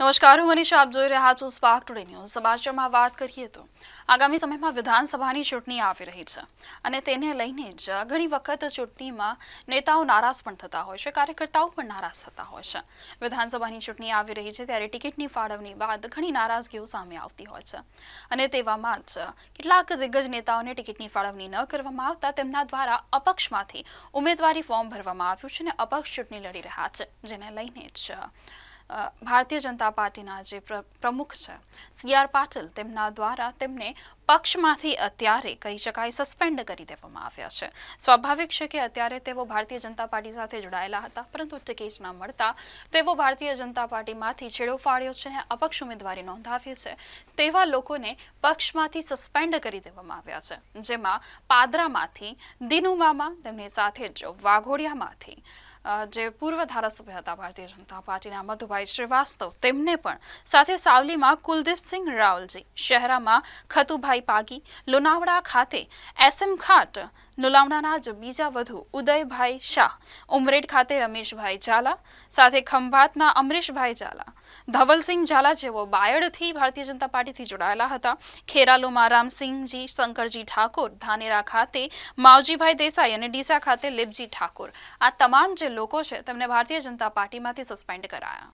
નમસ્કાર હું મનીષ આપ જોઈ રહ્યા છો સ્પાર્ક ટુડે ન્યૂઝ સમાચારમાં વાત કરીએ તો આગામી સમયમાં વિધાનસભાની ચૂંટણી આવી રહી છે અને તેને લઈને જ ઘણી વખત ચૂંટણીમાં નેતાઓ નારાજ પણ થતા હોય છે કાર્યકર્તાઓ પણ નારાજ થતા હોય છે વિધાનસભાની ચૂંટણી આવી રહી છે ત્યારે ટિકિટની ફાળવણી બાદ ઘણી નારાજગીઓ સામે આવતી હોય છે અને તેવામાં જ કેટલાક દિગ્ગજ નેતાઓને ટિકિટની ફાળવણી ન કરવામાં આવતા તેમના દ્વારા અપક્ષમાંથી ઉમેદવારી ફોર્મ ભરવામાં આવ્યું છે અને અપક્ષ ચૂંટણી લડી રહ્યા છે જેને લઈને જ ભારતીય જનતા પાર્ટીના જે પ્રમુખ છે સી આર પાટીલ તેમના દ્વારા તેમને પક્ષમાંથી અત્યારે કહી શકાય સસ્પેન્ડ કરી દેવામાં આવ્યા છે સ્વાભાવિક છે કે અત્યારે તેઓ ભારતીય જનતા પાર્ટી સાથે જોડાયેલા હતા પરંતુ ટિકિટ ન મળતા તેઓ ભારતીય જનતા પાર્ટીમાંથી છેડો ફાળ્યો છે અને અપક્ષ ઉમેદવારી નોંધાવી છે તેવા લોકોને પક્ષમાંથી સસ્પેન્ડ કરી દેવામાં આવ્યા છે જેમાં પાદરામાંથી દિનુમામાં તેમની સાથે જ વાઘોડિયામાંથી જે પૂર્વ ધારાસભ્ય હતા ભારતીય જનતા પાર્ટીના મધુભાઈ શ્રીવાસ્તવ તેમને પણ સાથે સાવલીમાં કુલદીપસિંહ રાવલજી શહેરામાં ખતુભાઈ પાગી લુનાવડા ખાતે એસએમ ખાટ લુલાવણાના જ બીજા વધુ ઉદયભાઈ શાહ ઉમરેડ ખાતે રમેશભાઈ ઝાલા સાથે ખંભાતના અમરીશભાઈ ઝાલા ધવલસિંહ ઝાલા જેઓ બાયડથી ભારતીય જનતા પાર્ટીથી જોડાયેલા હતા ખેરાલુમાં રામસિંહજી શંકરજી ઠાકોર ધાનેરા ખાતે માવજીભાઈ દેસાઈ અને ડીસા ખાતે લીપજી ઠાકોર આ તમામ જે લોકો છે તેમને ભારતીય જનતા પાર્ટીમાંથી સસ્પેન્ડ કરાયા